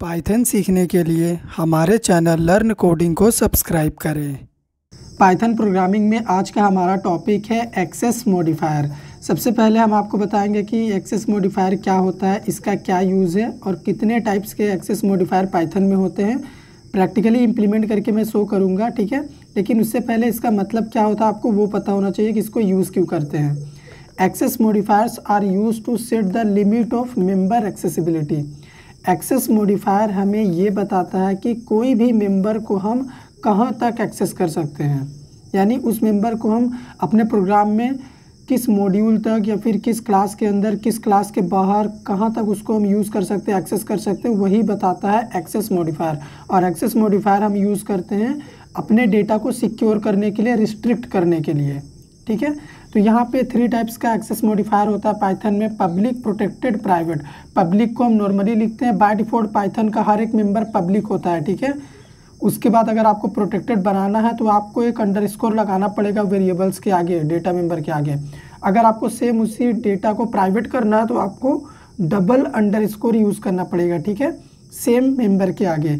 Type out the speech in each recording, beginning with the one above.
Python सीखने के लिए हमारे चैनल लर्न कोडिंग को सब्सक्राइब करें पाइथन प्रोग्रामिंग में आज का हमारा टॉपिक है एक्सेस मॉडिफायर सबसे पहले हम आपको बताएंगे कि एक्सेस मॉडिफायर क्या होता है इसका क्या यूज़ है और कितने टाइप्स के एक्सेस मॉडिफायर पाइथन में होते हैं प्रैक्टिकली इम्प्लीमेंट करके मैं शो करूँगा ठीक है लेकिन उससे पहले इसका मतलब क्या होता है आपको वो पता होना चाहिए कि इसको यूज़ क्यों करते हैं access modifiers are use to set the limit of member accessibility access modifier हमें ये बताता है कि कोई भी मेंबर को हम कहाँ तक एक्सेस कर सकते हैं यानी उस मेंबर को हम अपने प्रोग्राम में किस मॉड्यूल तक या फिर किस क्लास के अंदर किस क्लास के बाहर कहाँ तक उसको हम यूज़ कर सकते हैं एक्सेस कर सकते हैं वही बताता है एक्सेस मॉडिफायर और एक्सेस मॉडिफायर हम यूज़ करते हैं अपने डेटा को सिक्योर करने के लिए रिस्ट्रिक्ट करने के लिए ठीक है तो यहाँ पे थ्री टाइप्स का एक्सेस मॉडिफायर होता है पाइथन में पब्लिक प्रोटेक्टेड प्राइवेट पब्लिक को हम नॉर्मली लिखते हैं बाय डिफॉल्ट पाइथन का हर एक मेंबर पब्लिक होता है ठीक है उसके बाद अगर आपको प्रोटेक्टेड बनाना है तो आपको एक अंडर स्कोर लगाना पड़ेगा वेरिएबल्स के आगे डेटा मेंबर के आगे अगर आपको सेम उसी डेटा को प्राइवेट करना है तो आपको डबल अंडर स्कोर यूज़ करना पड़ेगा ठीक है सेम मेंबर के आगे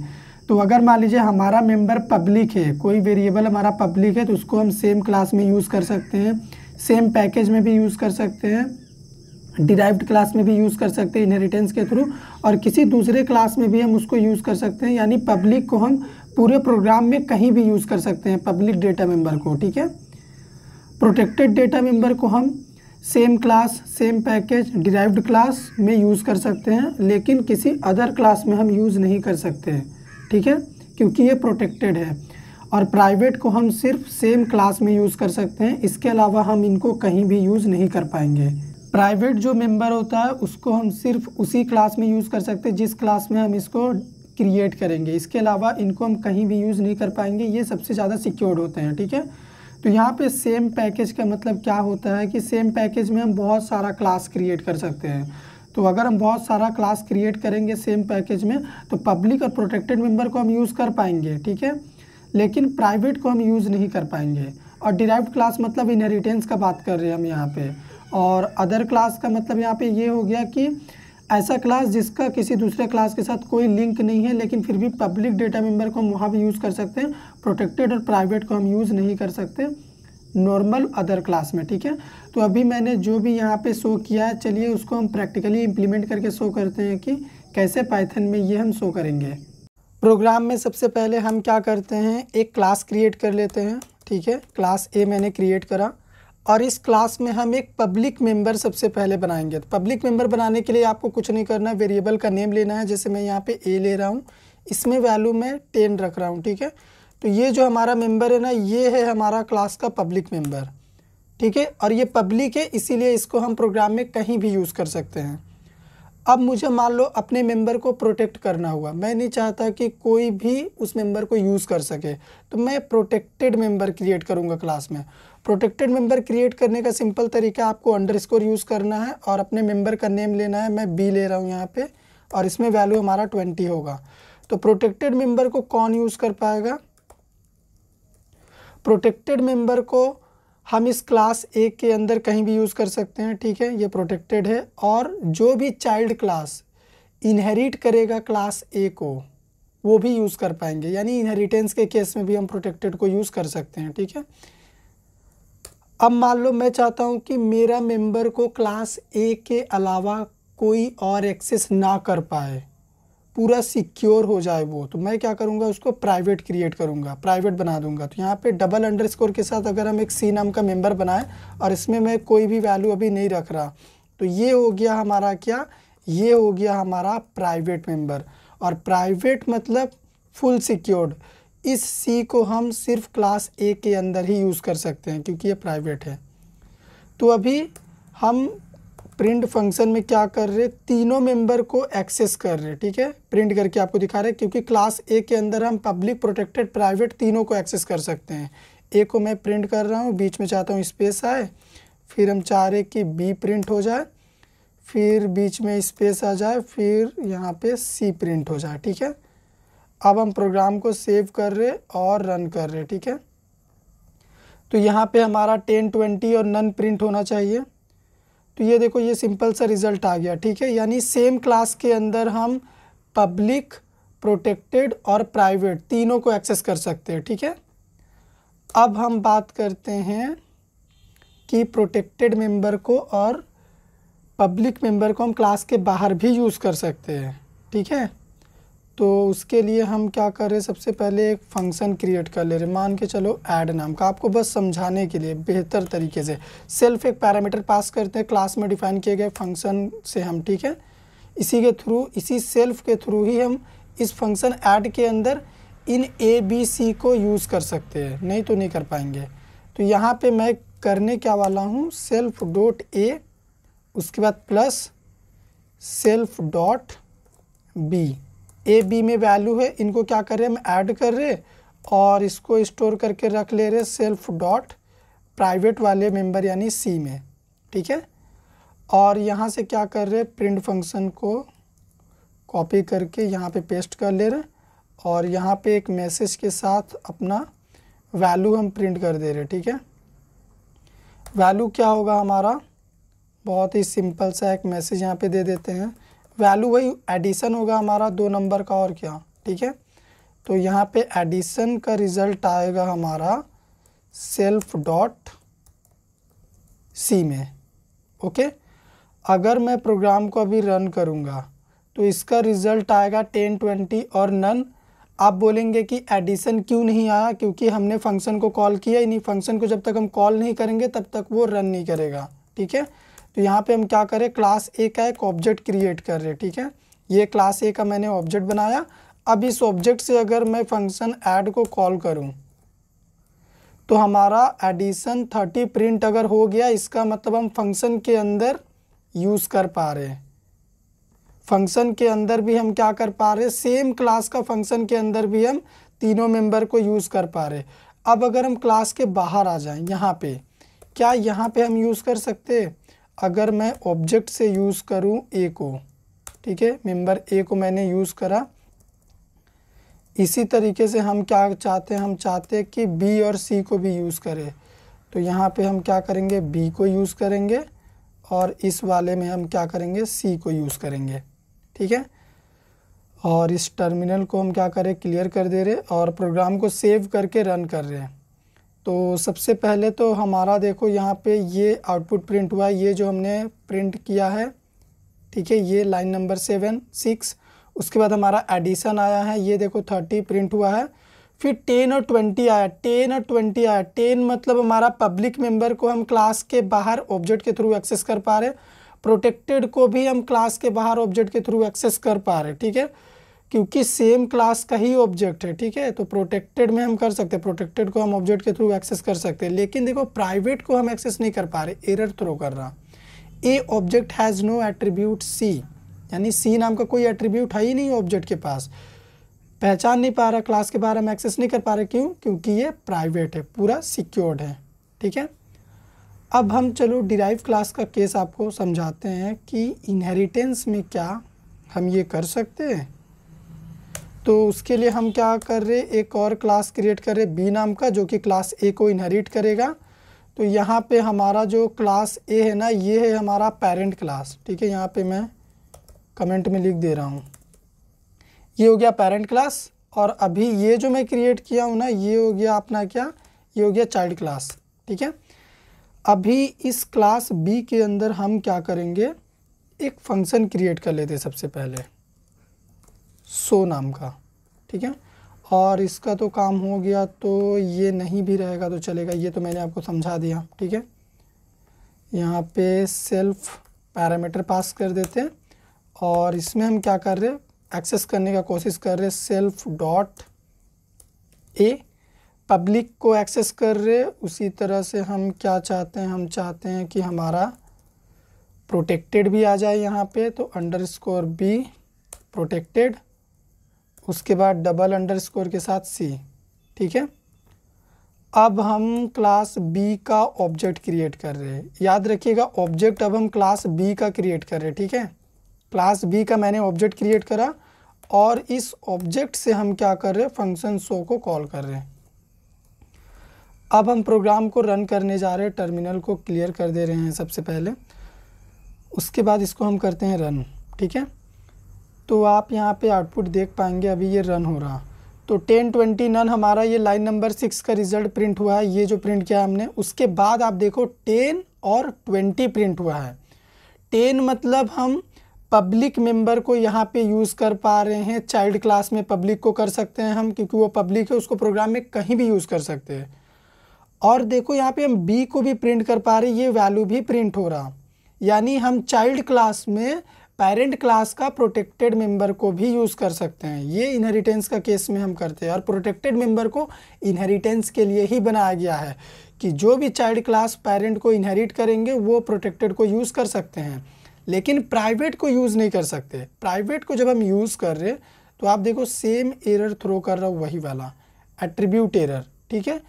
तो अगर मान लीजिए हमारा मेंबर पब्लिक है कोई वेरिएबल हमारा पब्लिक है तो उसको हम सेम क्लास में यूज़ कर सकते हैं सेम पैकेज में भी यूज़ कर सकते हैं डिराइव्ड क्लास में भी यूज़ कर सकते हैं इनहेरिटेंस के थ्रू और किसी दूसरे क्लास में भी हम उसको यूज़ कर सकते हैं यानी पब्लिक को हम पूरे प्रोग्राम में कहीं भी यूज़ कर सकते हैं पब्लिक डेटा मेम्बर को ठीक है प्रोटेक्टेड डेटा मेम्बर को हम same class same package derived class में यूज़ कर सकते हैं लेकिन किसी अदर क्लास में हम यूज़ नहीं कर सकते हैं ठीक है क्योंकि ये प्रोटेक्टेड है और प्राइवेट को हम सिर्फ सेम क्लास में यूज़ कर सकते हैं इसके अलावा हम इनको कहीं भी यूज़ नहीं कर पाएंगे प्राइवेट जो मेंबर होता है उसको हम सिर्फ उसी क्लास में यूज़ कर सकते हैं जिस क्लास में हम इसको क्रिएट करेंगे इसके अलावा इनको हम कहीं भी यूज़ नहीं कर पाएंगे ये सबसे ज़्यादा सिक्योर्ड होते हैं ठीक है तो यहाँ पे सेम पैकेज का मतलब क्या होता है कि सेम पैकेज में हम बहुत सारा क्लास क्रिएट कर सकते हैं तो अगर हम बहुत सारा क्लास क्रिएट करेंगे सेम पैकेज में तो पब्लिक और प्रोटेक्टेड मेम्बर को हम यूज़ कर पाएंगे ठीक है लेकिन प्राइवेट को हम यूज़ नहीं कर पाएंगे और डिराइव क्लास मतलब इनहेरिटेंस का बात कर रहे हैं हम यहाँ पे और अदर क्लास का मतलब यहाँ पे ये हो गया कि ऐसा क्लास जिसका किसी दूसरे क्लास के साथ कोई लिंक नहीं है लेकिन फिर भी पब्लिक डेटा मेम्बर को हम वहाँ भी यूज़ कर सकते हैं प्रोटेक्टेड और प्राइवेट को हम यूज़ नहीं कर सकते नॉर्मल अदर क्लास में ठीक है तो अभी मैंने जो भी यहाँ पे शो किया है चलिए उसको हम प्रैक्टिकली इम्प्लीमेंट करके शो करते हैं कि कैसे पाइथन में ये हम शो करेंगे प्रोग्राम में सबसे पहले हम क्या करते हैं एक क्लास क्रिएट कर लेते हैं ठीक है क्लास ए मैंने क्रिएट करा और इस क्लास में हम एक पब्लिक मेंबर सबसे पहले बनाएंगे तो पब्लिक मेंबर बनाने के लिए आपको कुछ नहीं करना है वेरिएबल का नेम लेना है जैसे मैं यहाँ पे ए ले रहा हूँ इसमें वैल्यू मैं टेन रख रहा हूँ ठीक है तो ये जो हमारा मेंबर है ना ये है हमारा क्लास का पब्लिक मेंबर ठीक है और ये पब्लिक है इसीलिए इसको हम प्रोग्राम में कहीं भी यूज़ कर सकते हैं अब मुझे मान लो अपने मेंबर को प्रोटेक्ट करना हुआ मैं नहीं चाहता कि कोई भी उस मेंबर को यूज़ कर सके तो मैं प्रोटेक्टेड मेंबर क्रिएट करूँगा क्लास में प्रोटेक्टेड मेंबर क्रिएट करने का सिंपल तरीका आपको अंडरस्कोर यूज़ करना है और अपने मेंबर का नेम लेना है मैं बी ले रहा हूँ यहाँ पे और इसमें वैल्यू हमारा ट्वेंटी होगा तो प्रोटेक्टेड मेम्बर को कौन यूज़ कर पाएगा प्रोटेक्टेड मेंबर को हम इस क्लास ए के अंदर कहीं भी यूज़ कर सकते हैं ठीक है ये प्रोटेक्टेड है और जो भी चाइल्ड क्लास इनहेरिट करेगा क्लास ए को वो भी यूज़ कर पाएंगे यानी इनहेरिटेंस के केस में भी हम प्रोटेक्टेड को यूज़ कर सकते हैं ठीक है अब मान लो मैं चाहता हूँ कि मेरा मेंबर को क्लास ए के अलावा कोई और एक्सेस ना कर पाए पूरा सिक्योर हो जाए वो तो मैं क्या करूँगा उसको प्राइवेट क्रिएट करूँगा प्राइवेट बना दूंगा तो यहाँ पे डबल अंडरस्कोर के साथ अगर हम एक सी नाम का मेंबर बनाएं और इसमें मैं कोई भी वैल्यू अभी नहीं रख रहा तो ये हो गया हमारा क्या ये हो गया हमारा प्राइवेट मेंबर और प्राइवेट मतलब फुल सिक्योर्ड इस सी को हम सिर्फ क्लास ए के अंदर ही यूज़ कर सकते हैं क्योंकि ये प्राइवेट है तो अभी हम प्रिंट फंक्शन में क्या कर रहे तीनों मेंबर को एक्सेस कर रहे ठीक है प्रिंट करके आपको दिखा रहे क्योंकि क्लास ए के अंदर हम पब्लिक प्रोटेक्टेड प्राइवेट तीनों को एक्सेस कर सकते हैं ए को मैं प्रिंट कर रहा हूँ बीच में चाहता हूँ स्पेस आए फिर हम चाह रहे कि बी प्रिंट हो जाए फिर बीच में स्पेस आ जाए फिर यहाँ पे सी प्रिंट हो जाए ठीक है अब हम प्रोग्राम को सेव कर रहे और रन कर रहे ठीक है तो यहाँ पे हमारा टेन ट्वेंटी और नन प्रिंट होना चाहिए तो ये देखो ये सिंपल सा रिजल्ट आ गया ठीक है यानी सेम क्लास के अंदर हम पब्लिक प्रोटेक्टेड और प्राइवेट तीनों को एक्सेस कर सकते हैं ठीक है अब हम बात करते हैं कि प्रोटेक्टेड मेंबर को और पब्लिक मेंबर को हम क्लास के बाहर भी यूज़ कर सकते हैं ठीक है तो उसके लिए हम क्या कर रहे हैं सबसे पहले एक फंक्शन क्रिएट कर ले रहे मान के चलो ऐड नाम का आपको बस समझाने के लिए बेहतर तरीके से सेल्फ एक पैरामीटर पास करते हैं क्लास में डिफाइन किए गए फंक्शन से हम ठीक है इसी के थ्रू इसी सेल्फ के थ्रू ही हम इस फंक्शन ऐड के अंदर इन ए बी सी को यूज़ कर सकते हैं नहीं तो नहीं कर पाएंगे तो यहाँ पर मैं करने क्या वाला हूँ सेल्फ डॉट ए उसके बाद plus self dot B A B में वैल्यू है इनको क्या कर रहे हैं हम ऐड कर रहे और इसको स्टोर करके रख ले रहे सेल्फ डॉट प्राइवेट वाले मेंबर यानी सी में ठीक है और यहाँ से क्या कर रहे प्रिंट फंक्शन को कॉपी करके यहाँ पे पेस्ट कर ले रहे और यहाँ पे एक मैसेज के साथ अपना वैल्यू हम प्रिंट कर दे रहे ठीक है वैल्यू क्या होगा हमारा बहुत ही सिंपल सा एक मैसेज यहाँ पे दे देते हैं वैल्यू वही एडिशन होगा हमारा दो नंबर का और क्या ठीक है तो यहाँ पे एडिशन का रिजल्ट आएगा हमारा सेल्फ डॉट सी में ओके अगर मैं प्रोग्राम को अभी रन करूँगा तो इसका रिज़ल्ट आएगा टेन ट्वेंटी और नन आप बोलेंगे कि एडिशन क्यों नहीं आया क्योंकि हमने फंक्शन को कॉल किया ही नहीं फंक्शन को जब तक हम कॉल नहीं करेंगे तब तक वो रन नहीं करेगा ठीक है तो यहाँ पे हम क्या करें क्लास ए का एक ऑब्जेक्ट क्रिएट कर रहे हैं ठीक है ये क्लास ए का मैंने ऑब्जेक्ट बनाया अब इस ऑब्जेक्ट से अगर मैं फंक्शन ऐड को कॉल करूँ तो हमारा एडिशन थर्टी प्रिंट अगर हो गया इसका मतलब हम फंक्शन के अंदर यूज़ कर पा रहे हैं फंक्शन के अंदर भी हम क्या कर पा रहे हैं सेम क्लास का फंक्शन के अंदर भी हम तीनों मेंबर को यूज़ कर पा रहे अब अगर हम क्लास के बाहर आ जाएं यहाँ पे क्या यहाँ पे हम यूज़ कर सकते हैं अगर मैं ऑब्जेक्ट से यूज़ करूँ ए को ठीक है मेंबर ए को मैंने यूज़ करा इसी तरीके से हम क्या चाहते हैं हम चाहते हैं कि बी और सी को भी यूज़ करें तो यहाँ पे हम क्या करेंगे बी को यूज़ करेंगे और इस वाले में हम क्या करेंगे सी को यूज़ करेंगे ठीक है और इस टर्मिनल को हम क्या करें क्लियर कर दे रहे और प्रोग्राम को सेव करके रन कर रहे हैं तो सबसे पहले तो हमारा देखो यहाँ पे ये आउटपुट प्रिंट हुआ है ये जो हमने प्रिंट किया है ठीक है ये लाइन नंबर सेवन सिक्स उसके बाद हमारा एडिशन आया है ये देखो थर्टी प्रिंट हुआ है फिर टेन और ट्वेंटी आया टेन और ट्वेंटी आया टेन मतलब हमारा पब्लिक मेंबर को हम क्लास के बाहर ऑब्जेक्ट के थ्रू एक्सेस कर पा रहे प्रोटेक्टेड को भी हम क्लास के बाहर ऑब्जेक्ट के थ्रू एक्सेस कर पा रहे ठीक है क्योंकि सेम क्लास का ही ऑब्जेक्ट है ठीक है तो प्रोटेक्टेड में हम कर सकते हैं प्रोटेक्टेड को हम ऑब्जेक्ट के थ्रू एक्सेस कर सकते हैं लेकिन देखो प्राइवेट को हम एक्सेस नहीं कर पा रहे एरर थ्रो कर रहा A object has no attribute C यानी सी नाम का कोई एट्रीब्यूट है ही नहीं ऑब्जेक्ट के पास पहचान नहीं पा रहा क्लास के बाहर हम एक्सेस नहीं कर पा रहे क्यों क्योंकि ये प्राइवेट है पूरा सिक्योर्ड है ठीक है अब हम चलो डिराइव क्लास का केस आपको समझाते हैं कि इनहेरिटेंस में क्या हम ये कर सकते हैं तो उसके लिए हम क्या कर रहे एक और क्लास क्रिएट कर रहे बी नाम का जो कि क्लास ए को इनहेरिट करेगा तो यहाँ पे हमारा जो क्लास ए है ना ये है हमारा पेरेंट क्लास ठीक है यहाँ पे मैं कमेंट में लिख दे रहा हूँ ये हो गया पेरेंट क्लास और अभी ये जो मैं क्रिएट किया हूँ ना ये हो गया अपना क्या ये हो गया चाइल्ड क्लास ठीक है अभी इस क्लास बी के अंदर हम क्या करेंगे एक फंक्शन क्रिएट कर लेते सबसे पहले सो नाम का ठीक है और इसका तो काम हो गया तो ये नहीं भी रहेगा तो चलेगा ये तो मैंने आपको समझा दिया ठीक है यहाँ पे सेल्फ पैरामीटर पास कर देते हैं और इसमें हम क्या कर रहे हैं एक्सेस करने का कोशिश कर रहे हैं सेल्फ डॉट ए पब्लिक को एक्सेस कर रहे उसी तरह से हम क्या चाहते हैं हम चाहते हैं कि हमारा प्रोटेक्टेड भी आ जाए यहाँ पे तो अंडर स्कोर बी प्रोटेक्टेड उसके बाद डबल अंडर स्कोर के साथ सी ठीक है अब हम क्लास बी का ऑब्जेक्ट क्रिएट कर रहे हैं याद रखिएगा ऑब्जेक्ट अब हम क्लास बी का क्रिएट कर रहे हैं ठीक है क्लास बी का मैंने ऑब्जेक्ट क्रिएट करा और इस ऑब्जेक्ट से हम क्या कर रहे हैं फंक्शन शो को कॉल कर रहे हैं अब हम प्रोग्राम को रन करने जा रहे हैं टर्मिनल को क्लियर कर दे रहे हैं सबसे पहले उसके बाद इसको हम करते हैं रन ठीक है तो आप यहाँ पे आउटपुट देख पाएंगे अभी ये रन हो रहा तो टेन ट्वेंटी नन हमारा ये लाइन नंबर सिक्स का रिजल्ट प्रिंट हुआ है ये जो प्रिंट किया हमने उसके बाद आप देखो टेन और ट्वेंटी प्रिंट हुआ है टेन मतलब हम पब्लिक मेंबर को यहाँ पे यूज़ कर पा रहे हैं चाइल्ड क्लास में पब्लिक को कर सकते हैं हम क्योंकि वो पब्लिक है उसको प्रोग्राम में कहीं भी यूज़ कर सकते हैं और देखो यहाँ पे हम बी को भी प्रिंट कर पा रहे ये वैल्यू भी प्रिंट हो रहा यानी हम चाइल्ड क्लास में पेरेंट क्लास का प्रोटेक्टेड मेंबर को भी यूज़ कर सकते हैं ये इनहेरिटेंस का केस में हम करते हैं और प्रोटेक्टेड मेंबर को इनहेरिटेंस के लिए ही बनाया गया है कि जो भी चाइल्ड क्लास पेरेंट को इनहेरिट करेंगे वो प्रोटेक्टेड को यूज़ कर सकते हैं लेकिन प्राइवेट को यूज़ नहीं कर सकते प्राइवेट को जब हम यूज़ कर रहे तो आप देखो सेम एरर थ्रो कर रहा हूँ वही वाला एट्रीब्यूट एरर ठीक है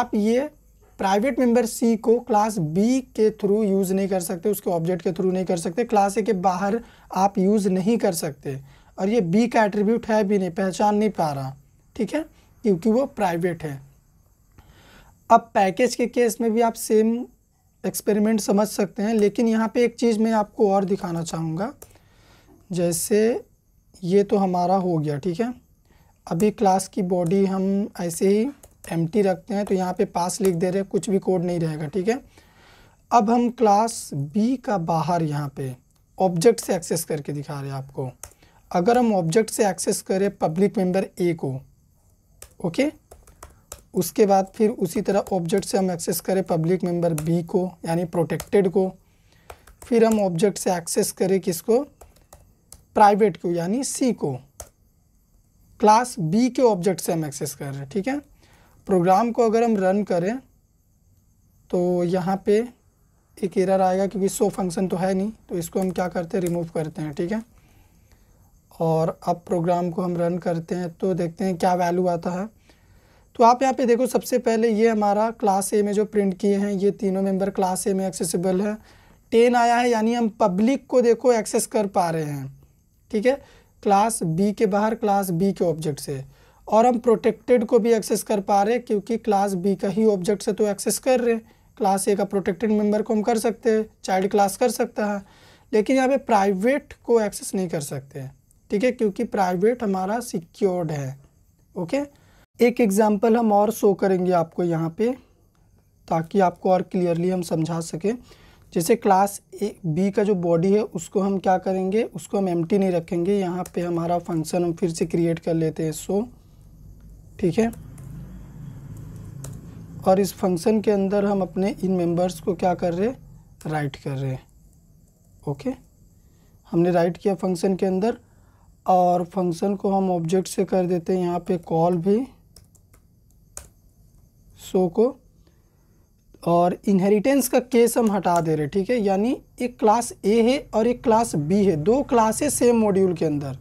आप ये प्राइवेट मेंबर सी को क्लास बी के थ्रू यूज़ नहीं कर सकते उसके ऑब्जेक्ट के थ्रू नहीं कर सकते क्लास ए के बाहर आप यूज़ नहीं कर सकते और ये बी का एट्रीब्यूट है भी नहीं पहचान नहीं पा रहा ठीक है क्योंकि वो प्राइवेट है अब पैकेज के केस में भी आप सेम एक्सपेरिमेंट समझ सकते हैं लेकिन यहाँ पे एक चीज़ मैं आपको और दिखाना चाहूँगा जैसे ये तो हमारा हो गया ठीक है अभी क्लास की बॉडी हम ऐसे ही एम रखते हैं तो यहाँ पे पास लिख दे रहे हैं कुछ भी कोड नहीं रहेगा ठीक है अब हम क्लास बी का बाहर यहाँ पे ऑब्जेक्ट से एक्सेस करके दिखा रहे हैं आपको अगर हम ऑब्जेक्ट से एक्सेस करें पब्लिक मेंबर ए को ओके उसके बाद फिर उसी तरह ऑब्जेक्ट से हम एक्सेस करें पब्लिक मेंबर बी को यानी प्रोटेक्टेड को फिर हम ऑब्जेक्ट से एक्सेस करें किसको प्राइवेट को यानी सी को क्लास बी के ऑब्जेक्ट से हम एक्सेस कर रहे हैं ठीक है प्रोग्राम को अगर हम रन करें तो यहाँ पे एक एरर आएगा क्योंकि सो फंक्शन तो है नहीं तो इसको हम क्या करते हैं रिमूव करते हैं ठीक है और अब प्रोग्राम को हम रन करते हैं तो देखते हैं क्या वैल्यू आता है तो आप यहाँ पे देखो सबसे पहले ये हमारा क्लास ए में जो प्रिंट किए हैं ये तीनों मेंबर क्लास ए में एक्सेसिबल है टेन आया है यानी हम पब्लिक को देखो एक्सेस कर पा रहे हैं ठीक है क्लास बी के बाहर क्लास बी के ऑब्जेक्ट से और हम प्रोटेक्टेड को भी एक्सेस कर पा रहे हैं क्योंकि क्लास बी का ही ऑब्जेक्ट से तो एक्सेस कर रहे हैं क्लास ए का प्रोटेक्टेड मेंबर को हम कर सकते हैं चाइल्ड क्लास कर सकता है लेकिन यहाँ पे प्राइवेट को एक्सेस नहीं कर सकते हैं ठीक है क्योंकि प्राइवेट हमारा सिक्योर्ड है ओके एक एग्जाम्पल हम और शो करेंगे आपको यहाँ पर ताकि आपको और क्लियरली हम समझा सकें जैसे क्लास ए बी का जो बॉडी है उसको हम क्या करेंगे उसको हम एम्प्टी नहीं रखेंगे यहाँ पे हमारा फंक्शन हम फिर से क्रिएट कर लेते हैं सो so, ठीक है और इस फंक्शन के अंदर हम अपने इन मेंबर्स को क्या कर रहे हैं राइट कर रहे हैं ओके हमने राइट किया फंक्शन के अंदर और फंक्शन को हम ऑब्जेक्ट से कर देते हैं यहाँ पे कॉल भी सो को और इनहेरिटेंस का केस हम हटा दे रहे ठीक है यानी एक क्लास ए है और एक क्लास बी है दो क्लासेस सेम मॉड्यूल के अंदर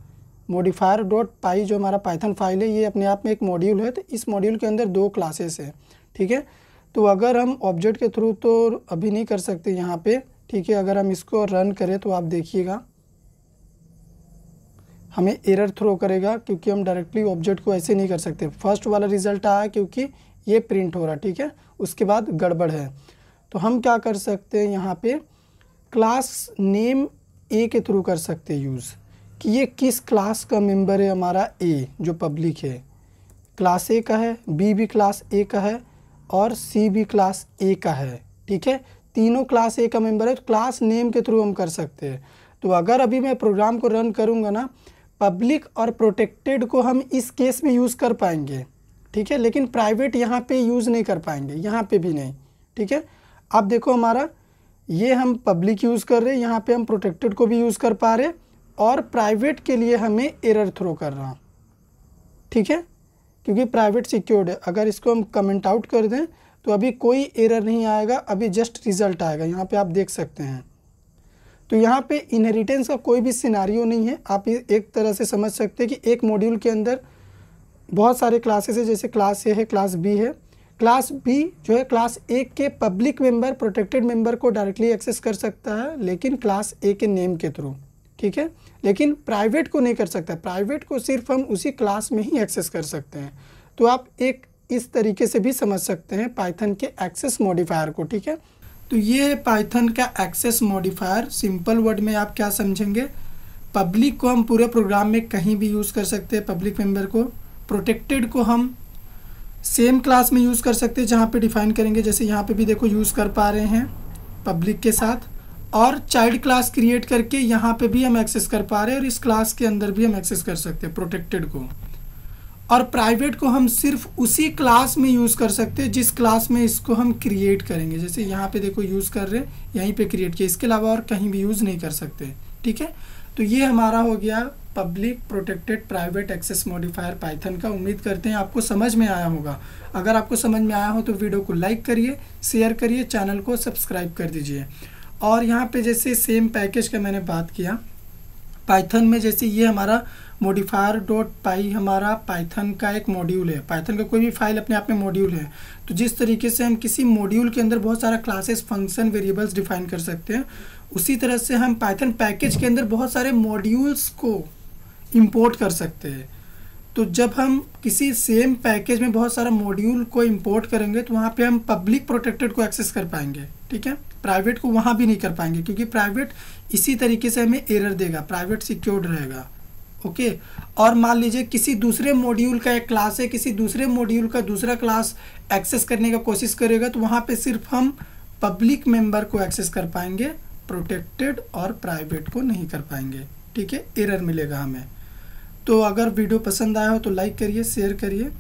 मोडिफायर डॉट पाई जो हमारा पाइथन फाइल है ये अपने आप में एक मॉड्यूल है तो इस मॉड्यूल के अंदर दो क्लासेस है ठीक है तो अगर हम ऑब्जेक्ट के थ्रू तो अभी नहीं कर सकते यहाँ पे ठीक है अगर हम इसको रन करें तो आप देखिएगा हमें एरर थ्रो करेगा क्योंकि हम डायरेक्टली ऑब्जेक्ट को ऐसे नहीं कर सकते फर्स्ट वाला रिजल्ट आया क्योंकि ये प्रिंट हो रहा ठीक है उसके बाद गड़बड़ है तो हम क्या कर सकते हैं यहाँ पे क्लास नेम ए के थ्रू कर सकते यूज़ कि ये किस क्लास का मेंबर है हमारा ए जो पब्लिक है क्लास ए का है बी भी क्लास ए का है और सी भी क्लास ए का है ठीक है तीनों क्लास ए का मेंबर है क्लास नेम के थ्रू हम कर सकते हैं तो अगर अभी मैं प्रोग्राम को रन करूँगा ना पब्लिक और प्रोटेक्टेड को हम इस केस में यूज़ कर पाएंगे ठीक है लेकिन प्राइवेट यहाँ पे यूज़ नहीं कर पाएंगे यहाँ पे भी नहीं ठीक है अब देखो हमारा ये हम पब्लिक यूज़ कर रहे हैं यहाँ पे हम प्रोटेक्टेड को भी यूज़ कर पा रहे हैं और प्राइवेट के लिए हमें एरर थ्रो कर रहा ठीक है क्योंकि प्राइवेट सिक्योर्ड है अगर इसको हम कमेंट आउट कर दें तो अभी कोई एरर नहीं आएगा अभी जस्ट रिज़ल्ट आएगा यहाँ पे आप देख सकते हैं तो यहाँ पे इनहेरिटेंस का कोई भी सिनारियो नहीं है आप एक तरह से समझ सकते हैं कि एक मॉड्यूल के अंदर बहुत सारे क्लासेस है जैसे क्लास ए है क्लास बी है क्लास बी जो है क्लास ए के पब्लिक मेंबर प्रोटेक्टेड मेंबर को डायरेक्टली एक्सेस कर सकता है लेकिन क्लास ए के नेम के थ्रू ठीक है लेकिन प्राइवेट को नहीं कर सकता प्राइवेट को सिर्फ हम उसी क्लास में ही एक्सेस कर सकते हैं तो आप एक इस तरीके से भी समझ सकते हैं पाइथन के एक्सेस मॉडिफायर को ठीक है तो ये है पाइथन का एक्सेस मॉडिफायर सिंपल वर्ड में आप क्या समझेंगे पब्लिक को हम पूरे प्रोग्राम में कहीं भी यूज़ कर सकते हैं पब्लिक मेम्बर को प्रोटेक्टेड को हम सेम क्लास में यूज़ कर सकते हैं जहाँ पे डिफाइन करेंगे जैसे यहाँ पे भी देखो यूज़ कर पा रहे हैं पब्लिक के साथ और चाइल्ड क्लास क्रिएट करके यहाँ पे भी हम एक्सेस कर पा रहे हैं और इस क्लास के अंदर भी हम एक्सेस कर सकते हैं प्रोटेक्टेड को और प्राइवेट को हम सिर्फ उसी क्लास में यूज़ कर सकते हैं जिस क्लास में इसको हम क्रिएट करेंगे जैसे यहाँ पे देखो यूज़ कर रहे यहीं पे क्रिएट किया इसके अलावा और कहीं भी यूज़ नहीं कर सकते ठीक है तो ये हमारा हो गया public protected private access modifier python का उम्मीद करते हैं आपको समझ में आया होगा अगर आपको समझ में आया हो तो वीडियो को लाइक करिए शेयर करिए चैनल को सब्सक्राइब कर दीजिए और यहाँ पे जैसे सेम पैकेज का मैंने बात किया पाइथन में जैसे ये हमारा मोडिफायर डॉट पाई हमारा पाइथन का एक मॉड्यूल है पाइथन का कोई भी फाइल अपने आप में मॉड्यूल है तो जिस तरीके से हम किसी मॉड्यूल के अंदर बहुत सारा क्लासेस फंक्शन वेरिएबल्स डिफाइन कर सकते हैं उसी तरह से हम पाइथन पैकेज के अंदर बहुत सारे मॉड्यूल्स को इम्पोर्ट कर सकते हैं तो जब हम किसी सेम पैकेज में बहुत सारा मॉड्यूल को इंपोर्ट करेंगे तो वहाँ पे हम पब्लिक प्रोटेक्टेड को एक्सेस कर पाएंगे ठीक है प्राइवेट को वहाँ भी नहीं कर पाएंगे क्योंकि प्राइवेट इसी तरीके से हमें एरर देगा प्राइवेट सिक्योर्ड रहेगा ओके okay. और मान लीजिए किसी दूसरे मॉड्यूल का एक क्लास है किसी दूसरे मॉड्यूल का दूसरा क्लास एक्सेस करने का कोशिश करेगा तो वहाँ पे सिर्फ हम पब्लिक मेंबर को एक्सेस कर पाएंगे प्रोटेक्टेड और प्राइवेट को नहीं कर पाएंगे ठीक है एरर मिलेगा हमें तो अगर वीडियो पसंद आया हो तो लाइक करिए शेयर करिए